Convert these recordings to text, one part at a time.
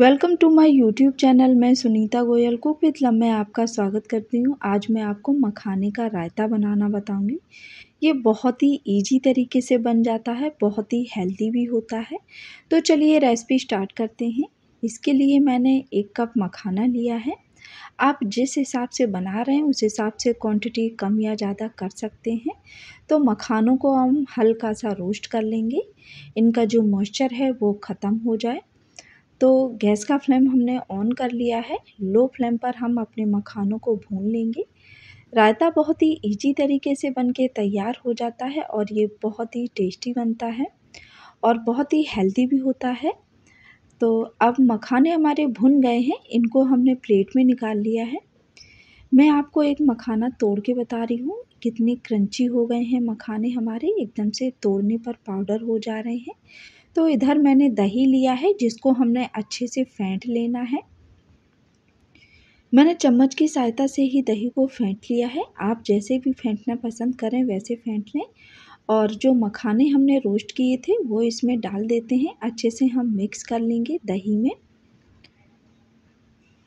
welcome to my YouTube channel मैं Sunita Goyal cook with love में आपका स्वागत करती हूँ आज मैं आपको मखाने का रायता बनाना बताऊँगी ये बहुत ही इजी तरीके से बन जाता है बहुत ही हेल्दी भी होता है तो चलिए रेसिपी स्टार्ट करते हैं इसके लिए मैंने एक कप मखाना लिया है आप जिस हिसाब से बना रहे हैं उस हिसाब से क्वांटिटी कम या ज़्यादा कर सकते हैं तो मखानों को हम हल्का सा रोस्ट कर लेंगे इनका जो मॉइस्चर है वो ख़त्म हो जाए तो गैस का फ्लेम हमने ऑन कर लिया है लो फ्लेम पर हम अपने मखानों को भून लेंगे रायता बहुत ही इजी तरीके से बन के तैयार हो जाता है और ये बहुत ही टेस्टी बनता है और बहुत ही हेल्दी भी होता है तो अब मखाने हमारे भुन गए हैं इनको हमने प्लेट में निकाल लिया है मैं आपको एक मखाना तोड़ के बता रही हूँ कितने क्रंची हो गए हैं मखाने हमारे एकदम से तोड़ने पर पाउडर हो जा रहे हैं तो इधर मैंने दही लिया है जिसको हमने अच्छे से फेंट लेना है मैंने चम्मच की सहायता से ही दही को फेंट लिया है आप जैसे भी फेंटना पसंद करें वैसे फेंट लें और जो मखाने हमने रोस्ट किए थे वो इसमें डाल देते हैं अच्छे से हम मिक्स कर लेंगे दही में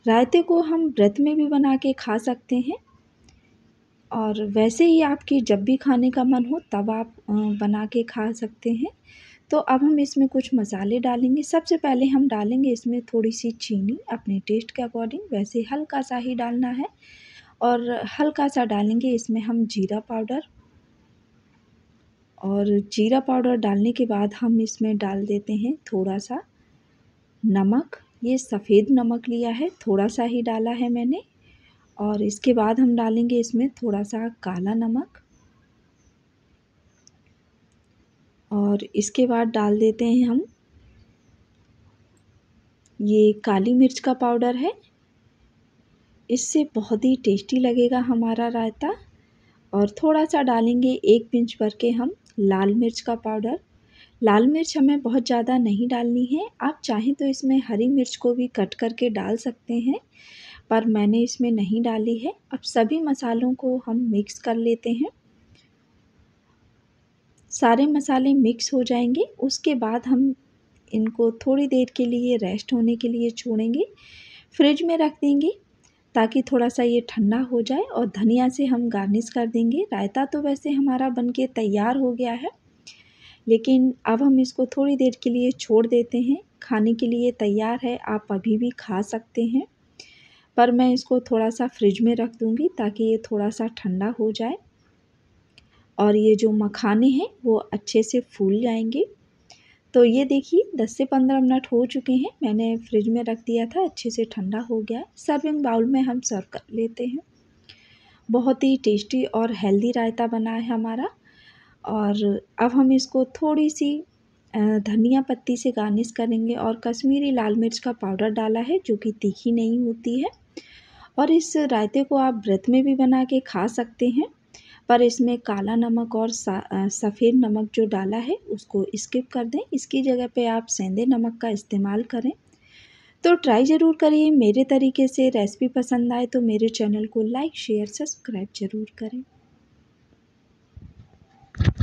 रायते को हम व्रत में भी बना के खा सकते हैं और वैसे ही आपकी जब भी खाने का मन हो तब आप बना के खा सकते हैं तो अब हम इसमें कुछ मसाले डालेंगे सबसे पहले हम डालेंगे इसमें थोड़ी सी चीनी अपने टेस्ट के अकॉर्डिंग वैसे हल्का सा ही डालना है और हल्का सा डालेंगे इसमें हम जीरा पाउडर और जीरा पाउडर डालने के बाद हम इसमें डाल देते हैं थोड़ा सा नमक ये सफ़ेद नमक लिया है थोड़ा सा ही डाला है मैंने और इसके बाद हम डालेंगे इसमें थोड़ा सा काला नमक और इसके बाद डाल देते हैं हम ये काली मिर्च का पाउडर है इससे बहुत ही टेस्टी लगेगा हमारा रायता और थोड़ा सा डालेंगे एक पिंच भर के हम लाल मिर्च का पाउडर लाल मिर्च हमें बहुत ज़्यादा नहीं डालनी है आप चाहें तो इसमें हरी मिर्च को भी कट करके डाल सकते हैं पर मैंने इसमें नहीं डाली है अब सभी मसालों को हम मिक्स कर लेते हैं सारे मसाले मिक्स हो जाएंगे उसके बाद हम इनको थोड़ी देर के लिए रेस्ट होने के लिए छोड़ेंगे फ्रिज में रख देंगे ताकि थोड़ा सा ये ठंडा हो जाए और धनिया से हम गार्निश कर देंगे रायता तो वैसे हमारा बनके तैयार हो गया है लेकिन अब हम इसको थोड़ी देर के लिए छोड़ देते हैं खाने के लिए तैयार है आप अभी भी खा सकते हैं पर मैं इसको थोड़ा सा फ्रिज में रख दूँगी ताकि ये थोड़ा सा ठंडा हो जाए और ये जो मखाने हैं वो अच्छे से फूल जाएंगे तो ये देखिए 10 से 15 मिनट हो चुके हैं मैंने फ्रिज में रख दिया था अच्छे से ठंडा हो गया है सर्विंग बाउल में हम सर्व कर लेते हैं बहुत ही टेस्टी और हेल्दी रायता बना है हमारा और अब हम इसको थोड़ी सी धनिया पत्ती से गार्निश करेंगे और कश्मीरी लाल मिर्च का पाउडर डाला है जो कि तीखी नहीं होती है और इस रायते को आप व्रत में भी बना के खा सकते हैं पर इसमें काला नमक और सफ़ेद नमक जो डाला है उसको स्किप कर दें इसकी जगह पे आप सेंधे नमक का इस्तेमाल करें तो ट्राई ज़रूर करिए मेरे तरीके से रेसिपी पसंद आए तो मेरे चैनल को लाइक शेयर सब्सक्राइब ज़रूर करें